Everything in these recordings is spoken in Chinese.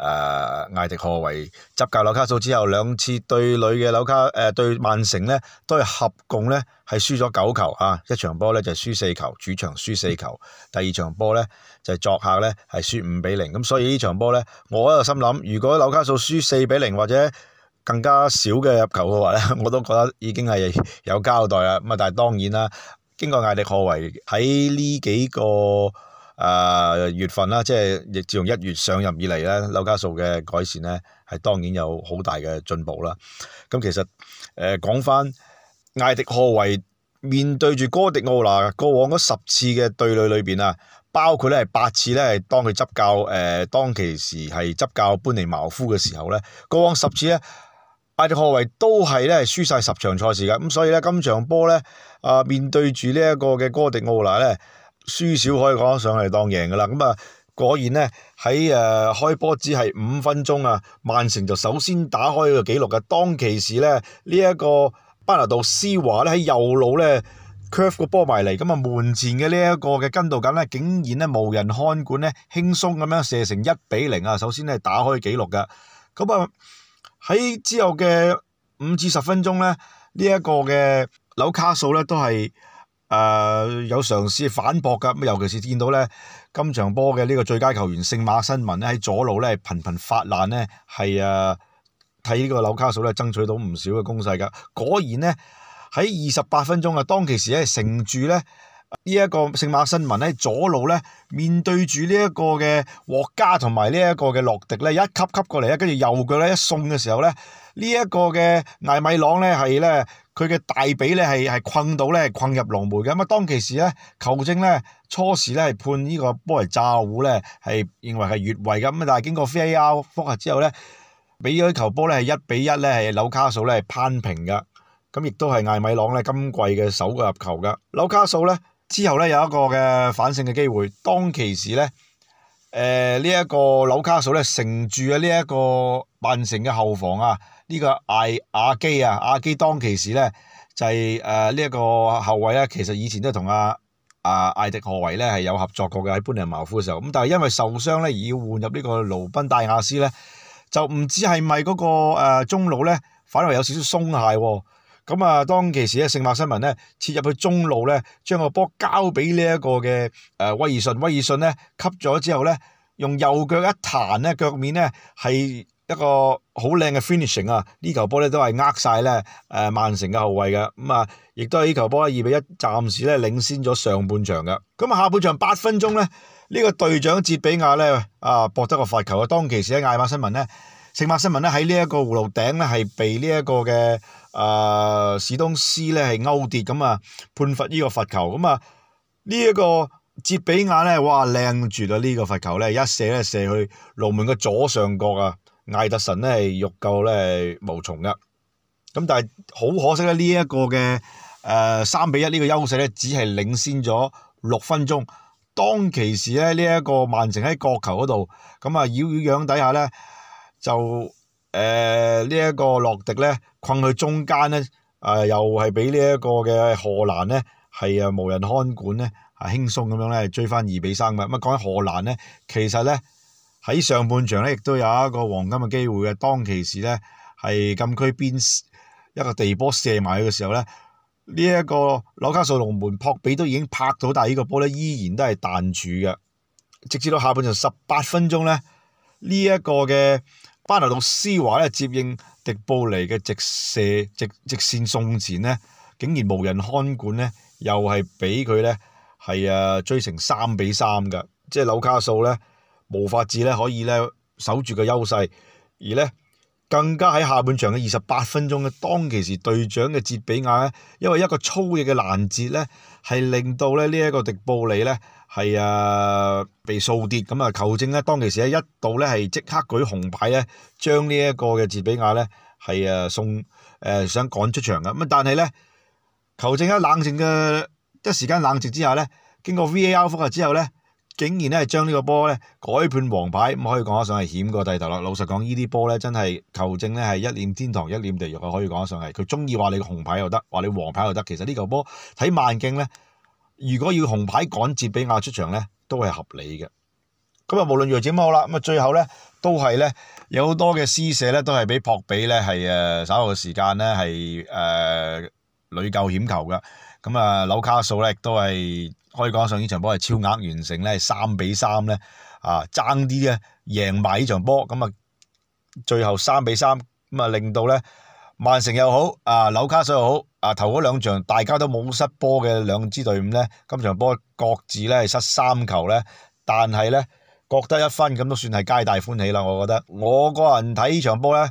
诶，艾迪何维执教纽卡素之后，两次对垒嘅纽卡诶对曼城咧，都系合共咧系输咗九球啊！一场波咧就输四球，主场输四球，第二场波咧就作客咧系输五比零。咁所以呢场波咧，我喺度心谂，如果纽卡素输四比零或者更加少嘅入球嘅话咧，我都觉得已经系有交代啦。咁啊，但系当然啦，经过艾迪何维喺呢几个。啊月份啦，即係亦自從一月上任以嚟咧，樓價數嘅改善咧，係當然有好大嘅進步啦。咁其實誒講翻，艾迪何維面對住哥迪奧娜，過往嗰十次嘅對壘裏邊啊，包括咧係八次咧係當佢執教誒當其時係執教搬尼茅夫嘅時候咧，過往十次咧，艾迪何維都係咧輸晒十場賽事嘅，咁所以咧今場波咧啊面對住呢一個嘅哥迪奧娜咧。輸少可以講上嚟當贏噶啦，咁啊果然呢，喺誒開波只係五分鐘啊，曼城就首先打開個記錄嘅。當其時咧，呢一個巴拿度斯華咧喺右路咧 curve 個波埋嚟，咁啊門前嘅呢一個嘅跟度紧呢，竟然呢無人看管呢，輕鬆咁樣射成一比零啊！首先咧打開記錄噶。咁啊喺之後嘅五至十分鐘呢，呢一個嘅扭卡數咧都係。誒有嘗試反駁㗎，咁尤其是見到咧，今場波嘅呢個最佳球員聖馬新聞咧喺左路咧頻頻發難咧，係誒睇呢個扭卡數咧爭取到唔少嘅攻勢㗎。果然咧喺二十八分鐘啊，當其時咧乘住咧呢一個聖馬新聞咧左路咧面對住呢一個嘅霍加同埋呢一個嘅洛迪咧一級級過嚟咧，跟住右腳咧一送嘅時候咧。呢一个嘅艾米朗咧系咧，佢嘅大髀咧系系困到咧困入龙门嘅，咁啊当其时咧球证咧初时咧系判呢个波嚟炸糊咧系认为系越位嘅，咁啊但係經過飛鷗复核之后咧，俾咗球波咧系一比一咧系纽卡素咧系攀平噶。咁亦都系艾米朗咧今季嘅首个入球噶。纽卡素咧之后咧有一个嘅反胜嘅机会，当其时咧，誒呢一个纽卡素咧乘住啊呢一个曼城嘅后防啊！呢個艾亞基啊，亞基當其時咧就係诶呢一個後卫咧，其實以前都同阿阿艾迪何維咧係有合作過嘅，喺搬尼茅夫嘅時候。咁但係因為受傷咧而要換入呢個卢賓大亞斯咧，就唔知係咪嗰個中路咧反而有少少鬆懈喎。咁啊，當其時咧聖馬新聞咧切入去中路咧，將個波交俾呢一個嘅誒威爾信，威爾信咧吸咗之後咧，用右腳一彈咧，腳面咧係。一個好靚嘅 finishing 啊！呢球波咧都係呃晒咧誒曼城嘅後卫嘅咁啊，亦都係呢球波二比一暫時咧領先咗上半場嘅。咁啊，下半場八分鐘咧，呢個隊長哲比亞咧啊博得個罰球啊！當其時喺艾馬新聞咧圣马新聞咧喺呢一個葫芦頂咧係被呢一個嘅诶史東斯咧係勾跌咁啊判罰呢個罰球咁啊呢一個哲比亞咧哇靚住啊！呢個罰球咧一射咧射去龙門嘅左上角啊！艾特神咧系欲救咧無從噶，咁但係好可惜咧呢一個嘅诶三比一呢個優勢咧，只係領先咗六分鐘。當其時咧呢一個曼城喺角球嗰度，咁啊妖妖樣底下咧就诶呢一個洛迪咧困去中間咧，誒又係俾呢一個嘅荷蘭咧係啊無人看管咧，啊輕鬆咁樣咧追翻二比三咁啊講起荷蘭咧，其實咧～喺上半場咧，亦都有一個黃金嘅機會嘅。當其時咧，係禁區邊一個地波射埋去嘅時候咧，呢一個紐卡素龍門撲比都已經拍到，但係呢個波咧依然都係彈住嘅。直至到下半場十八分鐘咧，呢一個嘅巴拿度斯華咧接應迪布尼嘅直射直直線送前咧，竟然無人看管咧，又係俾佢咧係啊追成三比三㗎，即係紐卡素咧。无法至咧可以咧守住个优势，而咧更加喺下半场嘅二十八分钟嘅当其时队长嘅哲比亚咧，因为一个粗野嘅拦截咧，系令到咧呢一个迪布里咧系啊被扫跌，咁啊球证咧当其时咧一度咧系即刻举红牌咧，将呢一个嘅哲比亚咧系啊送誒想赶出场嘅，咁但系咧球证喺冷静嘅一时间冷静之下咧，经过 V A R 复核之后咧。竟然咧，將呢個波咧改判黃牌，咁可以講得上係險過低頭啦。老實講，呢啲波咧真係球證咧係一念天堂一念地獄啊！可以講得上係佢中意話你紅牌又得，話你黃牌又得。其實呢球波睇慢镜咧，如果要紅牌趕接比亞出場咧，都係合理嘅。咁啊，無論如何点好啦，咁啊最後咧都係咧有好多嘅施舍咧都係俾博比咧係诶稍後嘅時間咧係诶屡夠險球噶。咁啊，紐卡素咧亦都係。可以講上呢場波係超額完成咧，三比三咧，啊爭啲咧贏埋呢場波，咁啊最後三比三，咁啊令到咧曼城又好，啊纽卡索又好，啊頭嗰兩仗大家都冇失波嘅兩支隊伍咧，今場波各自咧失三球咧，但係咧各得一分，咁都算係皆大歡喜啦，我覺得我個人睇呢場波咧。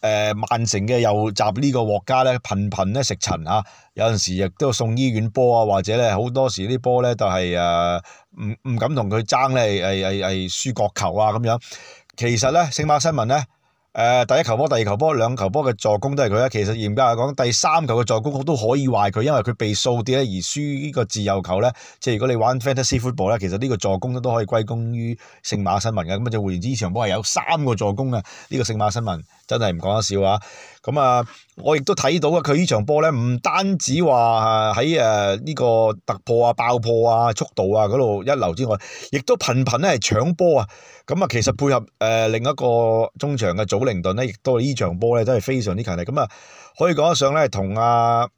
誒曼城嘅又襲呢個國家咧，頻頻咧食塵啊，有陣時亦都送醫院波啊，或者咧好多時啲波咧就係誒唔唔敢同佢爭咧，係係係輸角球啊咁樣。其實咧，聖馬新聞咧，誒第一球波、第二球波、兩球波嘅助攻都係佢啦。其實嚴格嚟講，第三球嘅助攻都可以話佢，因為佢被掃啲咧而輸呢個自由球咧。即係如果你玩 fantasy football 咧，其實呢個助攻都可以歸功於聖馬新聞嘅。咁就換言之，呢場波係有三個助攻嘅呢個聖馬新聞。真係唔講得笑啊！咁啊，我亦都睇到啊，佢呢場波咧，唔單止話喺诶呢個突破啊、爆破啊、速度啊嗰度一流之外，亦都頻頻咧係搶波啊！咁啊，其實配合誒另一個中場嘅祖灵頓咧，亦都呢場波咧真係非常之強力。咁啊，可以講得上咧，同阿～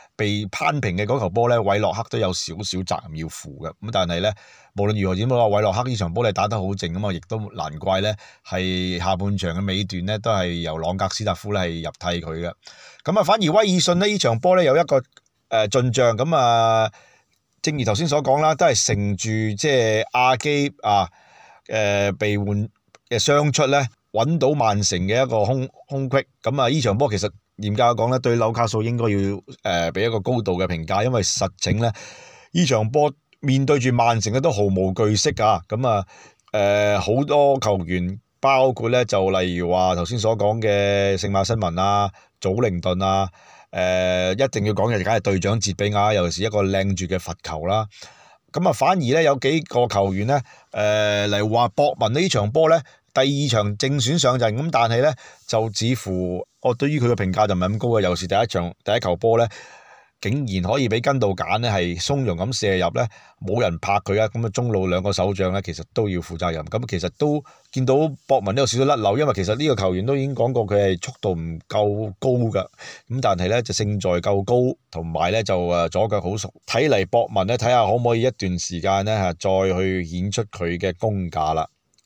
被攀平嘅嗰球波咧，韦洛克都有少少责任要负嘅。咁但系咧，无论如何点都话，韦洛克呢场波咧打得好咁啊嘛，亦都难怪咧系下半场嘅尾段咧都系由朗格斯塔夫咧系入替佢嘅。咁啊，反而威尔逊咧呢场波咧有一个诶进账咁啊，正如头先所讲啦，都系乘住即系阿基啊诶被换嘅双出咧，揾到曼城嘅一个空空隙。咁啊，呢场波其实～嚴格講咧，對樓卡數應該要誒俾一個高度嘅評價，因為實情咧，呢場波面對住曼城咧都毫無巨色啊！咁啊誒，好多球員，包括咧就例如話頭先所講嘅聖馬新聞啊、祖靈頓啊，誒一定要講嘅梗係隊長哲比亞尤其是一個靚住嘅罰球啦。咁啊，反而咧有幾個球員咧誒嚟話博文呢場波咧。第二場正選上阵，咁但係咧就似乎我對於佢嘅評價就唔係咁高嘅。又是第一場第一球波咧，竟然可以俾根道簡咧係松茸咁射入咧，冇人拍佢啊！咁啊中路兩個首将咧，其實都要負責任。咁其實都見到博文都有少少甩漏，因為其實呢個球員都已經講過佢係速度唔夠高㗎。咁但係咧就勝在夠高，同埋咧就诶左腳好熟。睇嚟博文咧睇下可唔可以一段時間咧嚇再去演出佢嘅功架啦。